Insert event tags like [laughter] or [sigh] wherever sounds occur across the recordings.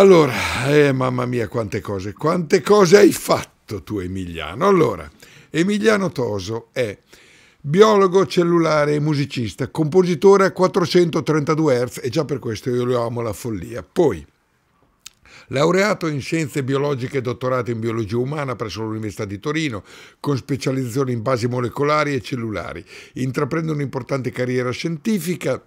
Allora, eh, mamma mia, quante cose, quante cose hai fatto tu Emiliano. Allora, Emiliano Toso è biologo cellulare e musicista, compositore a 432 Hz e già per questo io lo amo la follia. Poi, laureato in scienze biologiche e dottorato in biologia umana presso l'Università di Torino, con specializzazione in basi molecolari e cellulari. Intraprende un'importante carriera scientifica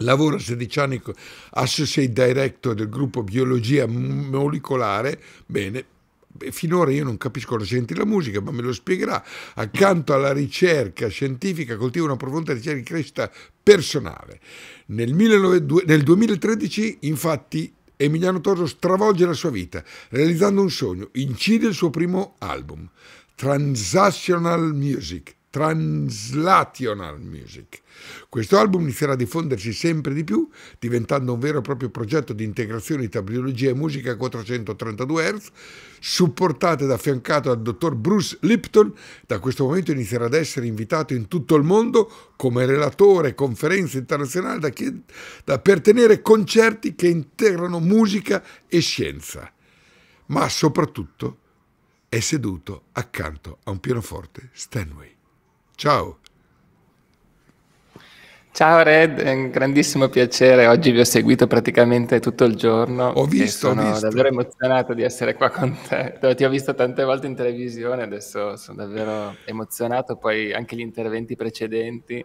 Lavora 16 anni come associate director del gruppo biologia molecolare, bene, finora io non capisco cosa senti la musica, ma me lo spiegherà. Accanto alla ricerca scientifica coltiva una profonda ricerca di crescita personale. Nel, 19, nel 2013, infatti, Emiliano Toro stravolge la sua vita, realizzando un sogno, incide il suo primo album, Transactional Music, Translational Music. Questo album inizierà a diffondersi sempre di più, diventando un vero e proprio progetto di integrazione tra biologia e musica a 432 Hz, supportato ed affiancato dal dottor Bruce Lipton. Da questo momento inizierà ad essere invitato in tutto il mondo come relatore, conferenze internazionali da, da per tenere concerti che integrano musica e scienza. Ma soprattutto è seduto accanto a un pianoforte Stanway. Ciao. Ciao Red, è un grandissimo piacere. Oggi vi ho seguito praticamente tutto il giorno. Ho visto, sono ho visto. davvero emozionato di essere qua con te. Ti ho visto tante volte in televisione, adesso sono davvero emozionato. Poi anche gli interventi precedenti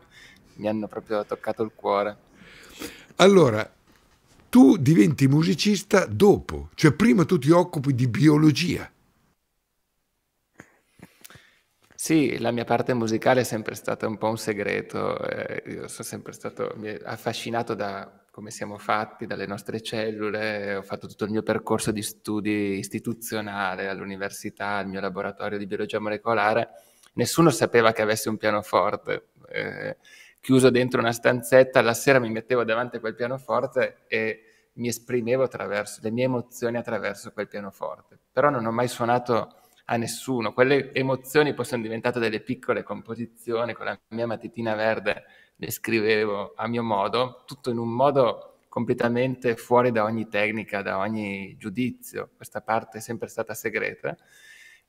mi hanno proprio toccato il cuore. Allora, tu diventi musicista dopo, cioè prima tu ti occupi di biologia. Sì, la mia parte musicale è sempre stata un po' un segreto, eh, io sono sempre stato affascinato da come siamo fatti, dalle nostre cellule, ho fatto tutto il mio percorso di studi istituzionale all'università, al mio laboratorio di biologia molecolare, nessuno sapeva che avessi un pianoforte, eh, chiuso dentro una stanzetta, la sera mi mettevo davanti a quel pianoforte e mi esprimevo attraverso le mie emozioni attraverso quel pianoforte, però non ho mai suonato a nessuno. Quelle emozioni poi sono diventate delle piccole composizioni, con la mia matitina verde le scrivevo a mio modo, tutto in un modo completamente fuori da ogni tecnica, da ogni giudizio. Questa parte è sempre stata segreta.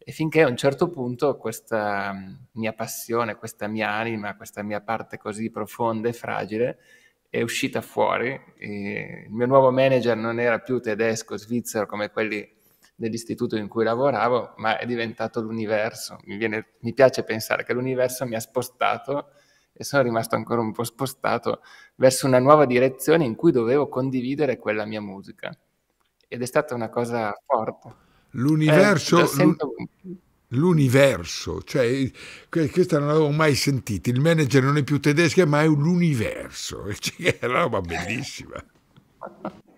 E finché a un certo punto questa mm, mia passione, questa mia anima, questa mia parte così profonda e fragile è uscita fuori. E il mio nuovo manager non era più tedesco, svizzero come quelli dell'istituto in cui lavoravo, ma è diventato l'universo. Mi, viene, mi piace pensare che l'universo mi ha spostato e sono rimasto ancora un po' spostato verso una nuova direzione in cui dovevo condividere quella mia musica. Ed è stata una cosa forte. L'universo... Eh, sento... L'universo, cioè eh, questa non l'avevo mai sentita. Il manager non è più tedesco, ma è un universo, [laughs] cioè, è una roba bellissima. [laughs]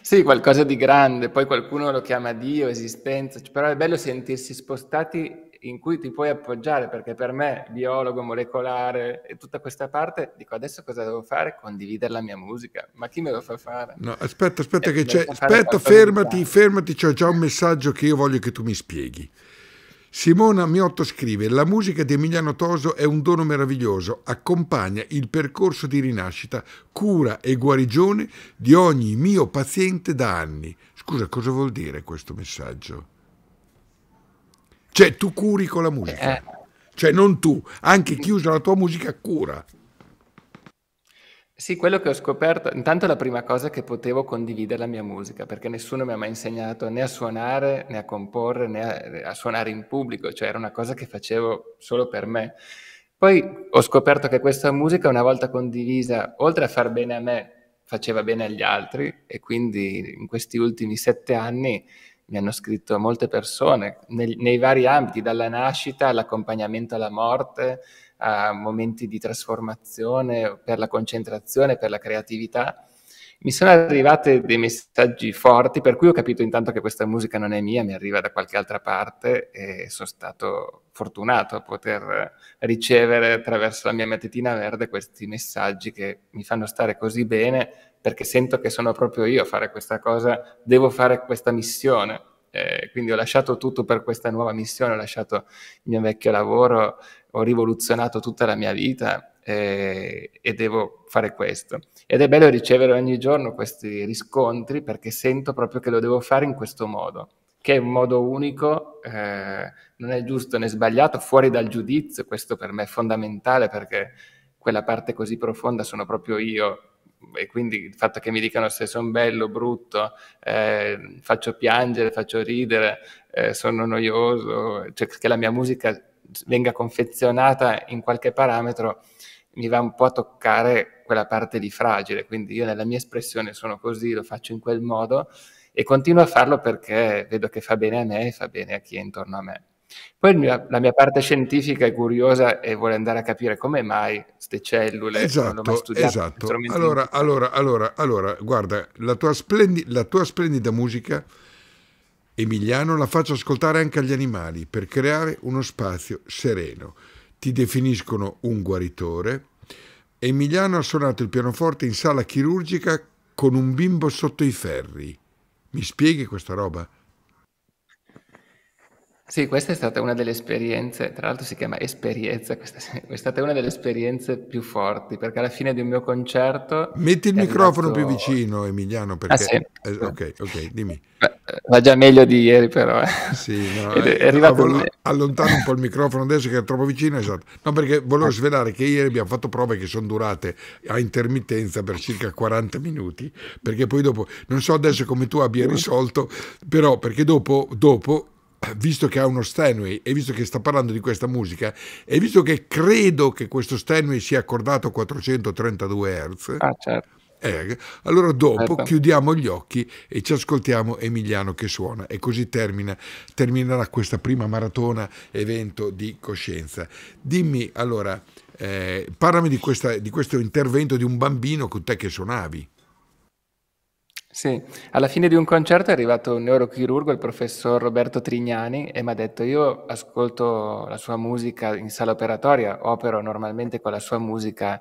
sì, qualcosa di grande, poi qualcuno lo chiama Dio, esistenza, però è bello sentirsi spostati in cui ti puoi appoggiare, perché per me, biologo molecolare e tutta questa parte, dico adesso cosa devo fare? Condividere la mia musica, ma chi me lo fa fare? No, aspetta, aspetta, eh, che c'è, aspetta, fermati, fermati, c'è già un messaggio che io voglio che tu mi spieghi. Simona Miotto scrive: La musica di Emiliano Toso è un dono meraviglioso, accompagna il percorso di rinascita, cura e guarigione di ogni mio paziente da anni. Scusa, cosa vuol dire questo messaggio? Cioè, tu curi con la musica. Eh. Cioè, non tu, anche chi usa la tua musica cura. Sì, quello che ho scoperto, intanto la prima cosa è che potevo condividere la mia musica, perché nessuno mi ha mai insegnato né a suonare, né a comporre, né a, eh, a suonare in pubblico, cioè era una cosa che facevo solo per me. Poi ho scoperto che questa musica, una volta condivisa, oltre a far bene a me, faceva bene agli altri e quindi in questi ultimi sette anni mi hanno scritto molte persone nei, nei vari ambiti, dalla nascita all'accompagnamento alla morte, a momenti di trasformazione per la concentrazione, per la creatività mi sono arrivati dei messaggi forti, per cui ho capito intanto che questa musica non è mia, mi arriva da qualche altra parte e sono stato fortunato a poter ricevere attraverso la mia mattina verde questi messaggi che mi fanno stare così bene perché sento che sono proprio io a fare questa cosa, devo fare questa missione. Eh, quindi ho lasciato tutto per questa nuova missione, ho lasciato il mio vecchio lavoro, ho rivoluzionato tutta la mia vita eh, e devo fare questo. Ed è bello ricevere ogni giorno questi riscontri perché sento proprio che lo devo fare in questo modo, che è un modo unico, eh, non è giusto né sbagliato, fuori dal giudizio, questo per me è fondamentale perché quella parte così profonda sono proprio io e quindi il fatto che mi dicano se sono bello, brutto, eh, faccio piangere, faccio ridere, eh, sono noioso, cioè che la mia musica venga confezionata in qualche parametro, mi va un po' a toccare quella parte di fragile, quindi io nella mia espressione sono così, lo faccio in quel modo e continuo a farlo perché vedo che fa bene a me e fa bene a chi è intorno a me. Poi mio, la mia parte scientifica è curiosa e vuole andare a capire come mai queste cellule esatto, non l'ho mai studiato. Esatto. esatto. Allora, allora, allora, allora, guarda, la tua, la tua splendida musica, Emiliano, la faccio ascoltare anche agli animali per creare uno spazio sereno ti definiscono un guaritore. Emiliano ha suonato il pianoforte in sala chirurgica con un bimbo sotto i ferri. Mi spieghi questa roba? Sì, questa è stata una delle esperienze, tra l'altro si chiama esperienza, questa è stata una delle esperienze più forti, perché alla fine di un mio concerto... Metti il microfono arrivato... più vicino Emiliano, ah, perché... Ah, sì. eh, ok, ok, dimmi. Va già meglio di ieri però. Eh. Sì, no, è, è eh, arrivato... No, allontano un po' il microfono adesso che è troppo vicino, esatto. No, perché volevo ah. svelare che ieri abbiamo fatto prove che sono durate a intermittenza per circa 40 minuti, perché poi dopo, non so adesso come tu abbia mm. risolto, però perché dopo, dopo visto che ha uno Stanway e visto che sta parlando di questa musica e visto che credo che questo Stanway sia accordato a 432 Hz, ah, certo. eh, allora dopo certo. chiudiamo gli occhi e ci ascoltiamo Emiliano che suona e così termina, terminerà questa prima maratona evento di coscienza. Dimmi allora, eh, parlami di, questa, di questo intervento di un bambino con te che suonavi. Sì, alla fine di un concerto è arrivato un neurochirurgo, il professor Roberto Trignani, e mi ha detto: Io ascolto la sua musica in sala operatoria, opero normalmente con la sua musica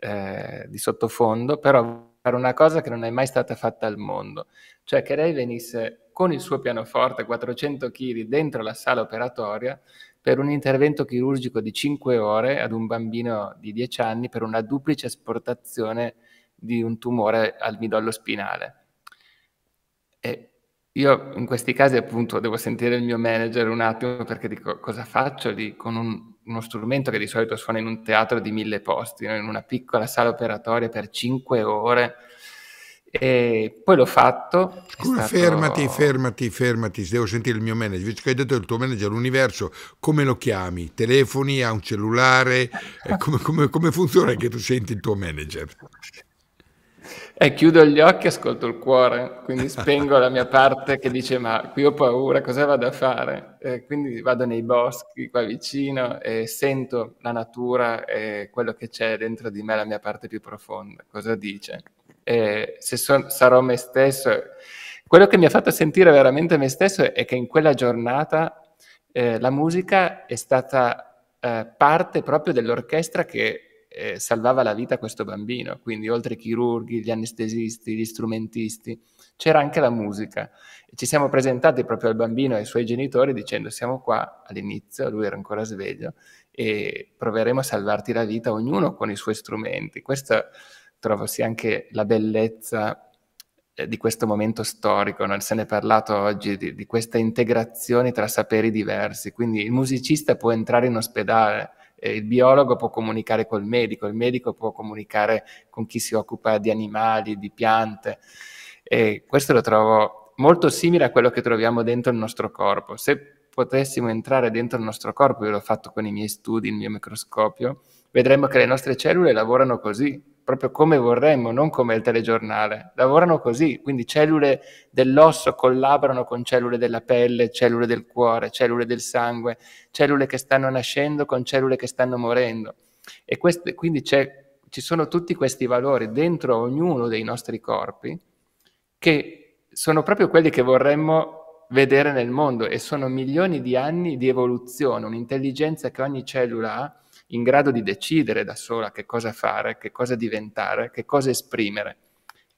eh, di sottofondo, però fare una cosa che non è mai stata fatta al mondo, cioè che lei venisse con il suo pianoforte 400 kg dentro la sala operatoria per un intervento chirurgico di 5 ore ad un bambino di 10 anni per una duplice asportazione di un tumore al midollo spinale. E io in questi casi appunto devo sentire il mio manager un attimo perché dico cosa faccio lì con un, uno strumento che di solito suona in un teatro di mille posti, in una piccola sala operatoria per cinque ore. E poi l'ho fatto. Scusa, stato... fermati, fermati, fermati. Devo sentire il mio manager. Visto che hai detto il tuo manager, l'universo, come lo chiami? Telefoni, ha un cellulare? Eh, come, come, come funziona che tu senti il tuo manager? E chiudo gli occhi e ascolto il cuore, quindi [laughs] spengo la mia parte che dice ma qui ho paura, cosa vado a fare? E quindi vado nei boschi qua vicino e sento la natura e quello che c'è dentro di me, la mia parte più profonda, cosa dice? E se so, sarò me stesso, quello che mi ha fatto sentire veramente me stesso è che in quella giornata eh, la musica è stata eh, parte proprio dell'orchestra che eh, salvava la vita a questo bambino, quindi oltre ai chirurghi, gli anestesisti, gli strumentisti, c'era anche la musica. E ci siamo presentati proprio al bambino e ai suoi genitori dicendo siamo qua all'inizio, lui era ancora sveglio, e proveremo a salvarti la vita, ognuno con i suoi strumenti. Questa trovo sia anche la bellezza eh, di questo momento storico, non se ne è parlato oggi, di, di, questa integrazione tra saperi diversi. Quindi il musicista può entrare in ospedale il biologo può comunicare col medico, il medico può comunicare con chi si occupa di animali, di piante. E questo lo trovo molto simile a quello che troviamo dentro il nostro corpo. Se potessimo entrare dentro il nostro corpo, io l'ho fatto con i miei studi, il mio microscopio, vedremmo che le nostre cellule lavorano così, proprio come vorremmo, non come il telegiornale. Lavorano così, quindi cellule dell'osso collaborano con cellule della pelle, cellule del cuore, cellule del sangue, cellule che stanno nascendo con cellule che stanno morendo. E queste, quindi ci sono tutti questi valori dentro ognuno dei nostri corpi che sono proprio quelli che vorremmo vedere nel mondo e sono milioni di anni di evoluzione, un'intelligenza che ogni cellula ha in grado di decidere da sola che cosa fare, che cosa diventare, che cosa esprimere.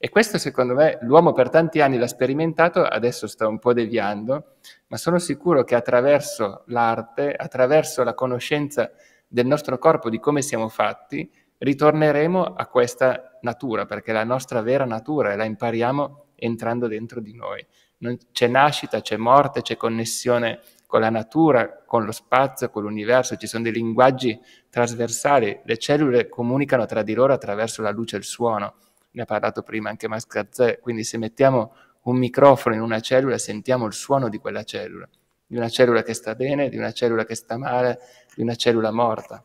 E questo secondo me l'uomo per tanti anni l'ha sperimentato, adesso sta un po' deviando, ma sono sicuro che attraverso l'arte, attraverso la conoscenza del nostro corpo, di come siamo fatti, ritorneremo a questa natura, perché la nostra vera natura e la impariamo entrando dentro di noi. Non c'è nascita, c'è morte, c'è connessione con la natura, con lo spazio, con l'universo, ci sono dei linguaggi trasversali, le cellule comunicano tra di loro attraverso la luce e il suono, ne ha parlato prima anche Mascarzè, quindi se mettiamo un microfono in una cellula sentiamo il suono di quella cellula, di una cellula che sta bene, di una cellula che sta male, di una cellula morta.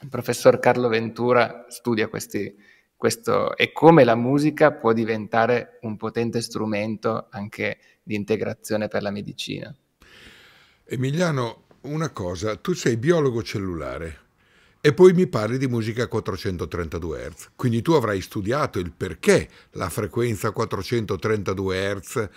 Il professor Carlo Ventura studia questi, questo e come la musica può diventare un potente strumento anche di integrazione per la medicina. Emiliano, una cosa, tu sei biologo cellulare e poi mi parli di musica a 432 Hz, quindi tu avrai studiato il perché la frequenza 432 Hz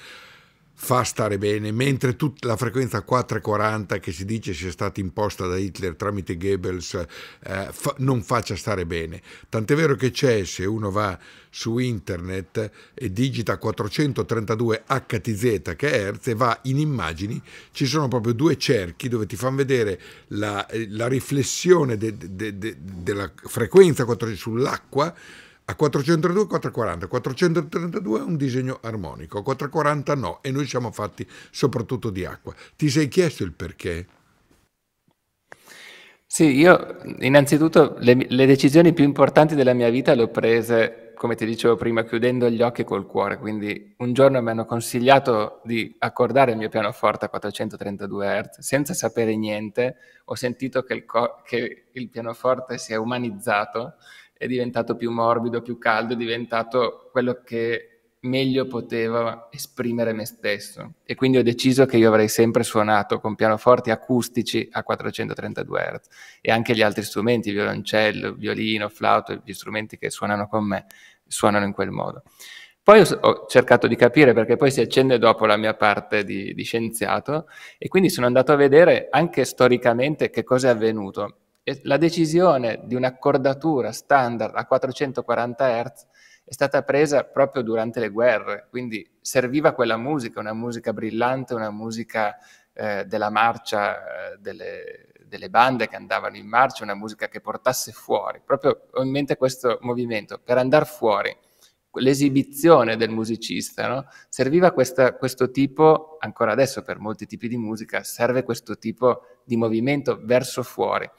fa stare bene, mentre tutta la frequenza 440 che si dice sia stata imposta da Hitler tramite Goebbels eh, fa, non faccia stare bene. Tant'è vero che c'è, se uno va su internet e digita 432 HTZ che è Hertz e va in immagini, ci sono proprio due cerchi dove ti fanno vedere la, eh, la riflessione de, de, de, della frequenza sull'acqua a 402 440, 432 è un disegno armonico, a 440 no, e noi siamo fatti soprattutto di acqua. Ti sei chiesto il perché? Sì, io innanzitutto le, le decisioni più importanti della mia vita le ho prese, come ti dicevo prima, chiudendo gli occhi col cuore, quindi un giorno mi hanno consigliato di accordare il mio pianoforte a 432 Hz, senza sapere niente, ho sentito che il, che il pianoforte si è umanizzato è diventato più morbido, più caldo, è diventato quello che meglio poteva esprimere me stesso. E quindi ho deciso che io avrei sempre suonato con pianoforti acustici a 432 Hz e anche gli altri strumenti, violoncello, violino, flauto, gli strumenti che suonano con me, suonano in quel modo. Poi ho cercato di capire perché poi si accende dopo la mia parte di, di scienziato e quindi sono andato a vedere anche storicamente che cosa è avvenuto la decisione di un'accordatura standard a 440 Hz è stata presa proprio durante le guerre, quindi serviva quella musica, una musica brillante, una musica eh, della marcia eh, delle, delle bande che andavano in marcia, una musica che portasse fuori, proprio ho in mente questo movimento, per andare fuori, l'esibizione del musicista, no? serviva questa, questo tipo, ancora adesso per molti tipi di musica, serve questo tipo di movimento verso fuori.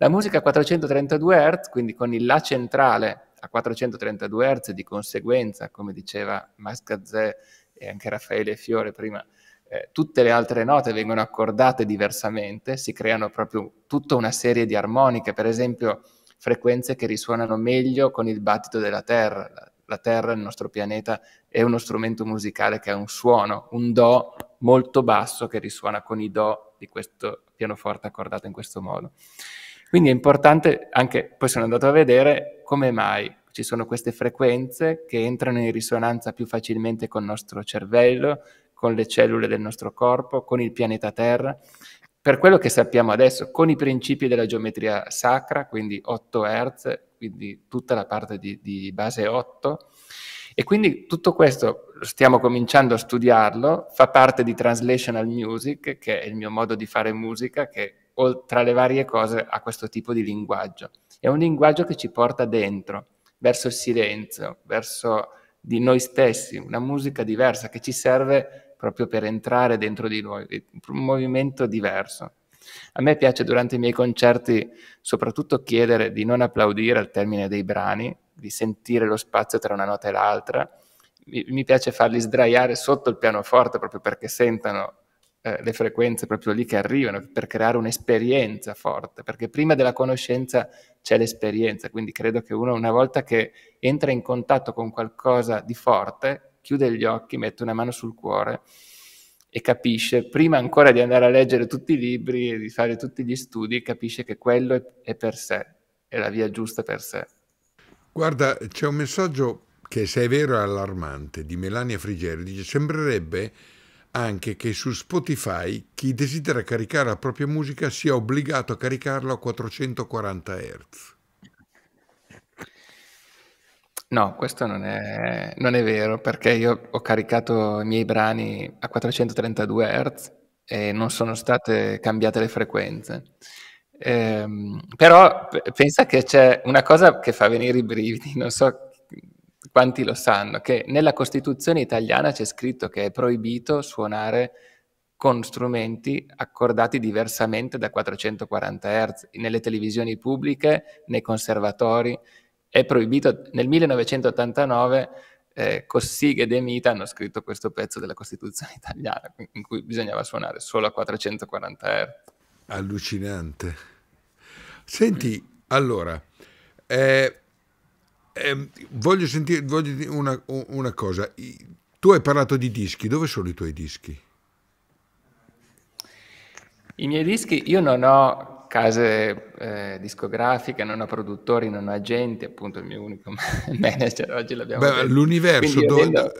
La musica a 432 Hz, quindi con il La centrale a 432 Hz, di conseguenza, come diceva Max Gazzè e anche Raffaele Fiore prima, eh, tutte le altre note vengono accordate diversamente, si creano proprio tutta una serie di armoniche, per esempio frequenze che risuonano meglio con il battito della Terra. La, la Terra, il nostro pianeta, è uno strumento musicale che ha un suono, un Do molto basso che risuona con i Do di questo pianoforte accordato in questo modo. Quindi è importante anche, poi sono andato a vedere come mai ci sono queste frequenze che entrano in risonanza più facilmente con il nostro cervello, con le cellule del nostro corpo, con il pianeta Terra. Per quello che sappiamo adesso, con i principi della geometria sacra, quindi 8 Hz, quindi tutta la parte di, di base 8, e quindi tutto questo stiamo cominciando a studiarlo, fa parte di translational music, che è il mio modo di fare musica, che o tra le varie cose a questo tipo di linguaggio. È un linguaggio che ci porta dentro, verso il silenzio, verso di noi stessi, una musica diversa che ci serve proprio per entrare dentro di noi, un movimento diverso. A me piace durante i miei concerti soprattutto chiedere di non applaudire al termine dei brani, di sentire lo spazio tra una nota e l'altra. Mi, mi piace farli sdraiare sotto il pianoforte proprio perché sentano eh, le frequenze proprio lì che arrivano, per creare un'esperienza forte, perché prima della conoscenza c'è l'esperienza, quindi credo che uno una volta che entra in contatto con qualcosa di forte, chiude gli occhi, mette una mano sul cuore e capisce, prima ancora di andare a leggere tutti i libri e di fare tutti gli studi, capisce che quello è, è per sé, è la via giusta per sé. Guarda, c'è un messaggio che se è vero è allarmante, di Melania Frigeri, dice sembrerebbe anche che su Spotify chi desidera caricare la propria musica sia obbligato a caricarla a 440 Hz. No, questo non è, non è, vero perché io ho caricato i miei brani a 432 Hz e non sono state cambiate le frequenze. Ehm, però pensa che c'è una cosa che fa venire i brividi, non so quanti lo sanno, che nella Costituzione italiana c'è scritto che è proibito suonare con strumenti accordati diversamente da 440 Hz, nelle televisioni pubbliche, nei conservatori. È proibito, nel 1989 eh, Cossig e De Mita hanno scritto questo pezzo della Costituzione italiana, in cui bisognava suonare solo a 440 Hz. Allucinante. Senti, allora, eh, eh, voglio sentire voglio dire una, una, cosa. Tu hai parlato di dischi, dove sono i tuoi dischi? I miei dischi, io non ho case eh, discografiche, non ho produttori, non ho agenti, appunto il mio unico [laughs] manager oggi l'abbiamo Beh, L'universo, dove, vendo...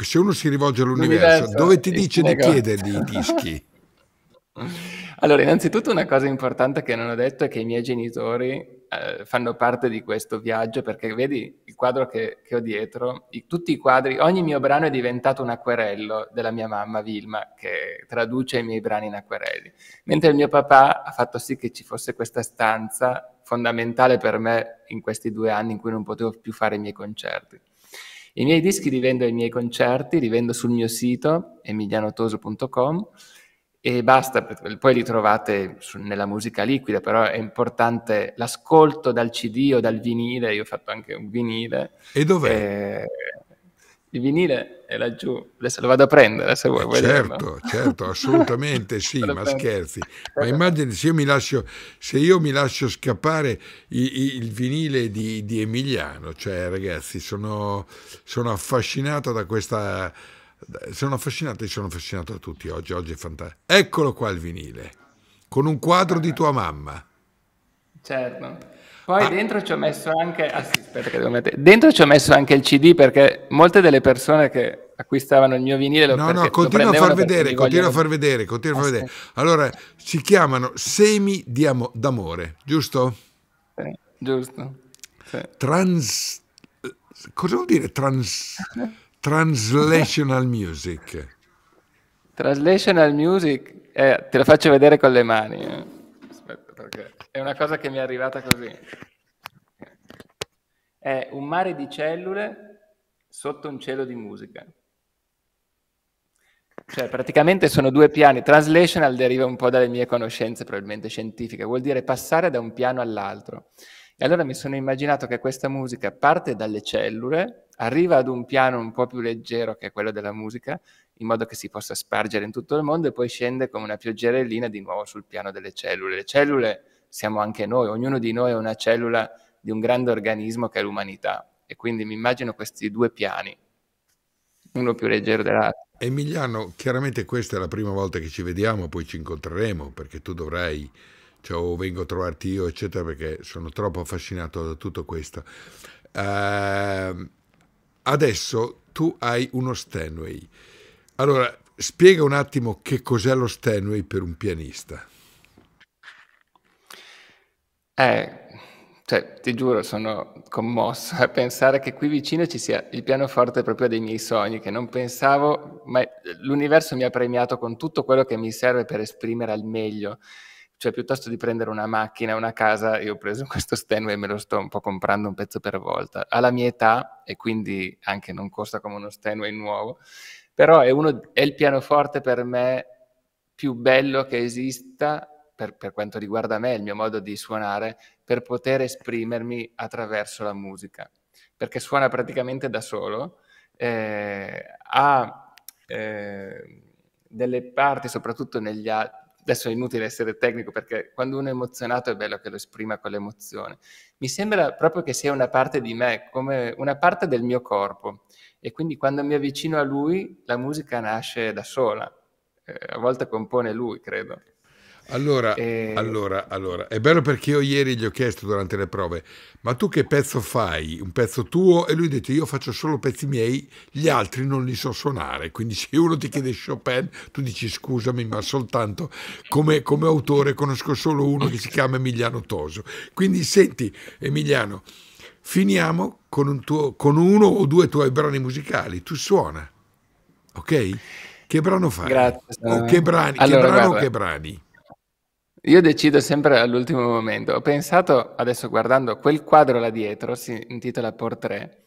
se uno si rivolge all'universo, dove ti dice di chiedergli i dischi? [laughs] Allora, innanzitutto una cosa importante che non ho detto è che i miei genitori eh, fanno parte di questo viaggio, perché vedi il quadro che, che ho dietro, i, tutti i quadri, ogni mio brano è diventato un acquerello della mia mamma Vilma, che traduce i miei brani in acquerelli, mentre il mio papà ha fatto sì che ci fosse questa stanza fondamentale per me in questi due anni in cui non potevo più fare i miei concerti. I miei dischi li vendo ai miei concerti, li vendo sul mio sito emilianotoso.com e basta, poi li trovate su, nella musica liquida, però è importante l'ascolto dal CD o dal vinile, io ho fatto anche un vinile. E dov'è? Eh, il vinile è laggiù, adesso lo vado a prendere se vuoi. Eh certo, certo, assolutamente sì, [laughs] ma scherzi. Ma immagini se io mi lascio, io mi lascio scappare il, il vinile di, di, Emiliano, cioè ragazzi, sono, sono affascinato da questa sono affascinato e sono affascinato da tutti oggi, oggi è fantastico. Eccolo qua il vinile, con un quadro di tua mamma. Certo. Poi ah. dentro ci ho messo anche. Ah aspetta che devo mettere. Dentro ci ho messo anche il CD perché molte delle persone che acquistavano il mio vinile lo No, no, continua a far vedere, continua vogliono... a far vedere, continua a far ah, vedere. Allora, si chiamano semi d'amore, giusto? Sì, giusto. Sì. Trans. Cosa vuol dire trans? [laughs] Translational Music. Translational Music, eh, te la faccio vedere con le mani. Eh. Aspetta, perché è una cosa che mi è arrivata così. È un mare di cellule sotto un cielo di musica. Cioè, praticamente sono due piani. Translational deriva un po' dalle mie conoscenze, probabilmente scientifiche, vuol dire passare da un piano all'altro. E allora mi sono immaginato che questa musica parte dalle cellule, arriva ad un piano un po' più leggero che è quello della musica, in modo che si possa spargere in tutto il mondo e poi scende come una pioggerellina di nuovo sul piano delle cellule. Le cellule siamo anche noi, ognuno di noi è una cellula di un grande organismo che è l'umanità e quindi mi immagino questi due piani, uno più leggero dell'altro. Emiliano, chiaramente questa è la prima volta che ci vediamo, poi ci incontreremo perché tu dovrai, cioè o vengo a trovarti io, eccetera, perché sono troppo affascinato da tutto questo. Uh, adesso tu hai uno Steinway. Allora, spiega un attimo che cos'è lo Steinway per un pianista. Eh, cioè, ti giuro, sono commosso a pensare che qui vicino ci sia il pianoforte proprio dei miei sogni, che non pensavo, ma l'universo mi ha premiato con tutto quello che mi serve per esprimere al meglio cioè piuttosto di prendere una macchina, una casa, io ho preso [laughs] questo Stenway e me lo sto un po' comprando un pezzo per volta. Alla mia età, e quindi anche non costa come uno Stenway nuovo, però è, uno, è il pianoforte per me più bello che esista per, per, quanto riguarda me, il mio modo di suonare, per poter esprimermi attraverso la musica, perché suona praticamente da solo, eh, ha eh, delle parti, soprattutto negli altri, adesso è inutile essere tecnico perché quando uno è emozionato è bello che lo esprima con l'emozione. Mi sembra proprio che sia una parte di me, come una parte del mio corpo e quindi quando mi avvicino a lui la musica nasce da sola, eh, a volte compone lui, credo. Allora, e... Eh, allora, allora, è bello perché io ieri gli ho chiesto durante le prove, ma tu che pezzo fai? Un pezzo tuo? E lui ha detto, io faccio solo pezzi miei, gli altri non li so suonare. Quindi se uno ti chiede Chopin, tu dici scusami, ma soltanto come, come autore conosco solo uno che si chiama Emiliano Toso. Quindi senti, Emiliano, finiamo con, un tuo, con uno o due tuoi brani musicali. Tu suona, ok? Che brano fai? Grazie. O che brani? Allora, che brano guarda. che brani? Io decido sempre all'ultimo momento. Ho pensato, adesso guardando quel quadro là dietro, si intitola Portrait,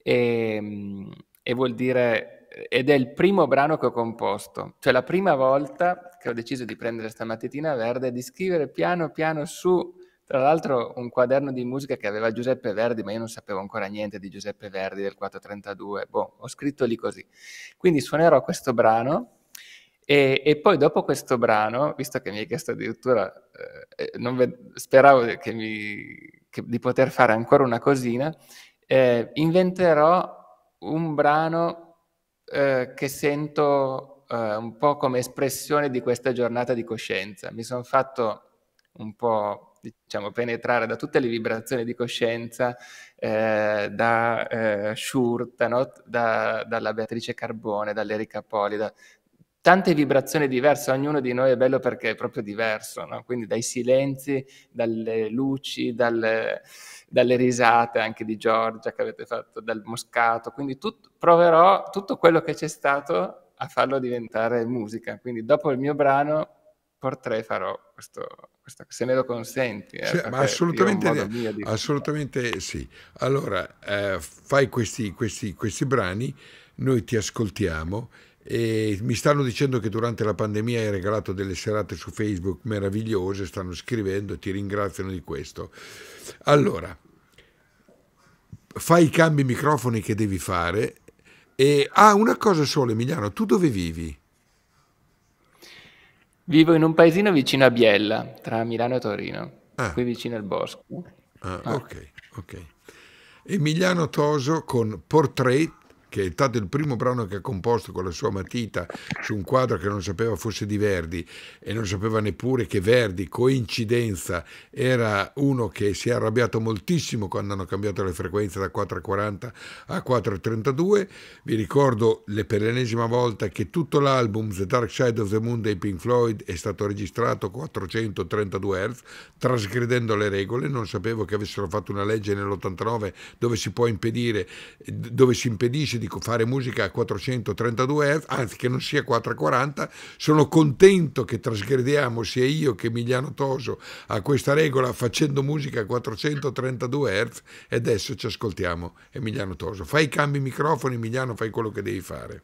e, ehm, e vuol dire, ed è il primo brano che ho composto. Cioè la prima volta che ho deciso di prendere questa mattetina verde e di scrivere piano piano su tra l'altro un quaderno di musica che aveva Giuseppe Verdi, ma io non sapevo ancora niente di Giuseppe Verdi del 432, boh, ho scritto lì così. Quindi suonerò questo brano e, e, poi dopo questo brano, visto che mi hai chiesto addirittura, eh, eh ved- speravo che mi, che, di poter fare ancora una cosina, eh, inventerò un brano eh, che sento eh, un po' come espressione di questa giornata di coscienza. Mi sono fatto un po', diciamo, penetrare da tutte le vibrazioni di coscienza, eh, da eh, Schurtanot, da, dalla Beatrice Carbone, dall'Erica Poli, da, tante vibrazioni diverse, ognuno di noi è bello perché è proprio diverso, no? quindi dai silenzi, dalle luci, dalle, dalle, risate anche di Giorgia che avete fatto, dal moscato, quindi tut, proverò tutto quello che c'è stato a farlo diventare musica, quindi dopo il mio brano portrei farò questo, questo se me lo consenti. Eh, sì, ma assolutamente, di... assolutamente, sì. Allora, eh, fai questi, questi, questi brani, noi ti ascoltiamo e mi stanno dicendo che durante la pandemia hai regalato delle serate su Facebook meravigliose, stanno scrivendo ti ringraziano di questo. Allora, fai i cambi microfoni che devi fare. E, ah, una cosa sola, Emiliano, tu dove vivi? Vivo in un paesino vicino a Biella, tra Milano e Torino, ah. qui vicino al bosco. Ah, ah. Ok, ok. Emiliano Toso con Portrait che è stato il primo brano che ha composto con la sua matita su un quadro che non sapeva fosse di Verdi e non sapeva neppure che Verdi, coincidenza, era uno che si è arrabbiato moltissimo quando hanno cambiato le frequenze da 4.40 a 4.32. Vi ricordo le, per l'ennesima volta che tutto l'album The Dark Side of the Moon dei Pink Floyd è stato registrato a 432 Hz, trasgredendo le regole. Non sapevo che avessero fatto una legge nell'89 dove si può impedire, dove si impedisce capaci di fare musica a 432 Hz, anzi che non sia 440, sono contento che trasgrediamo sia io che Emiliano Toso a questa regola facendo musica a 432 Hz e adesso ci ascoltiamo Emiliano Toso. Fai i cambi microfoni Emiliano, fai quello che devi fare.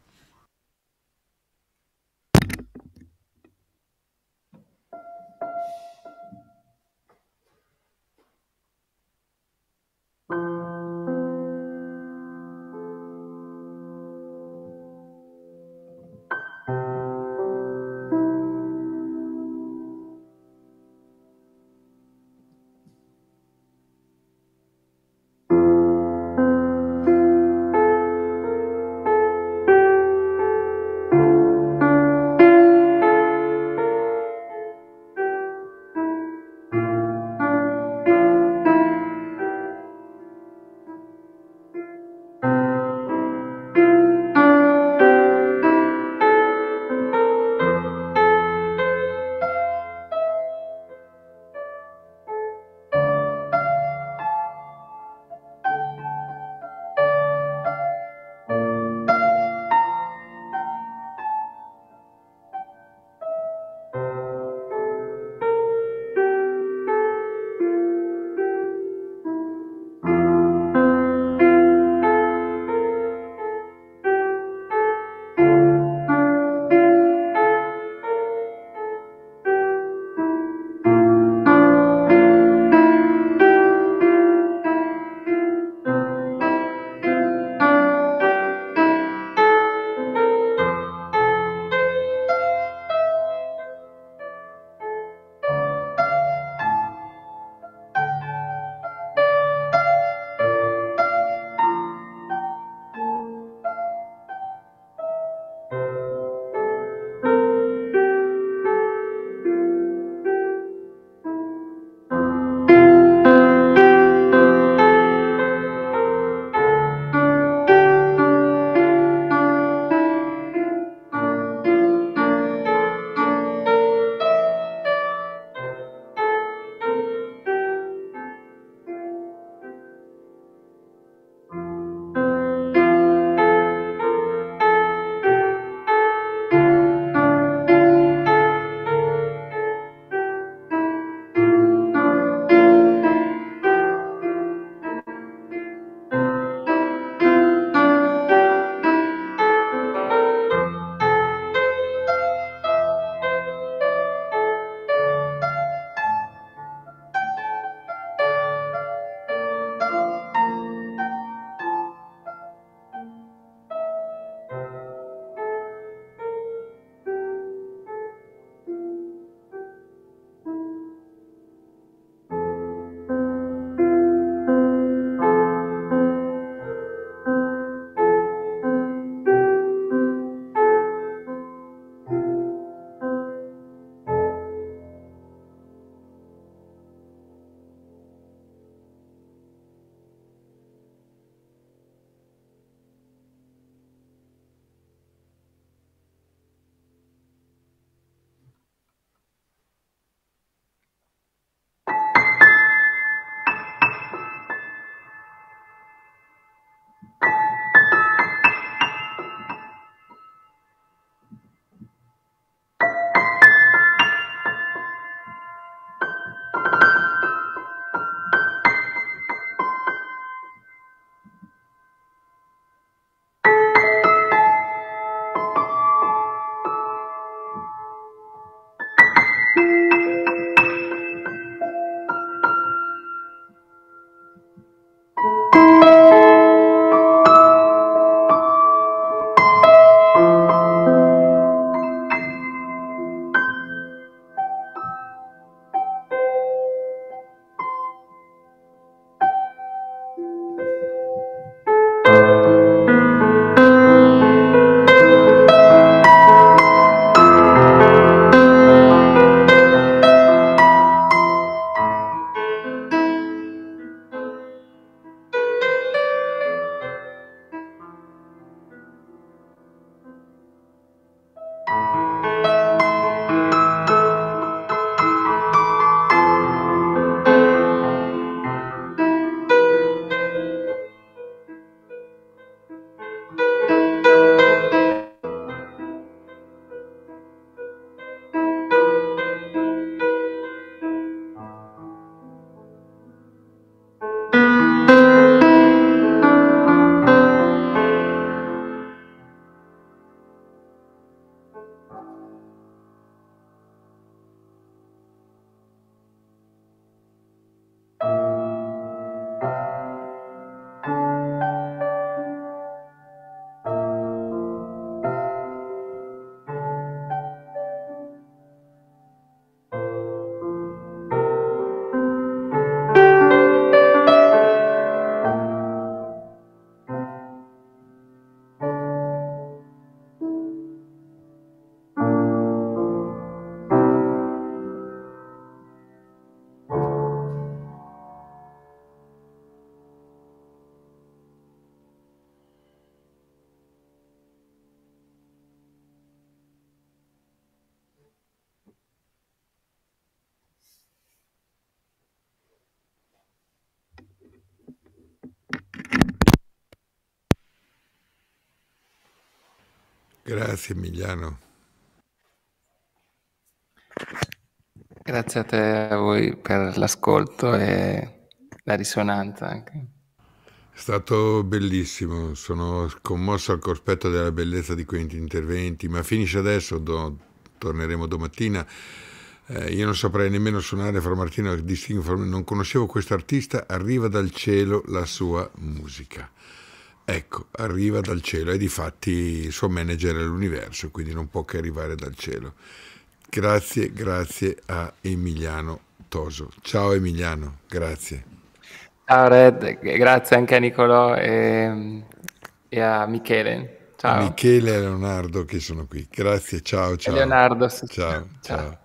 Grazie Emiliano. Grazie a te a voi per l'ascolto e la risonanza anche. È stato bellissimo, sono commosso al cospetto della bellezza di questi interventi, ma finisce adesso, do, torneremo domattina. Eh, io non saprei nemmeno suonare Fra Martino, distingo, non conoscevo questo artista, arriva dal cielo la sua musica. Ecco, arriva dal cielo e di fatti il suo manager è l'universo, quindi non può che arrivare dal cielo. Grazie, grazie a Emiliano Toso. Ciao Emiliano, grazie. Ciao Red, grazie anche a Nicolò e, e a Michele. Ciao. A Michele e Leonardo che sono qui. Grazie, ciao, ciao. E Leonardo, sì. ciao. ciao. ciao.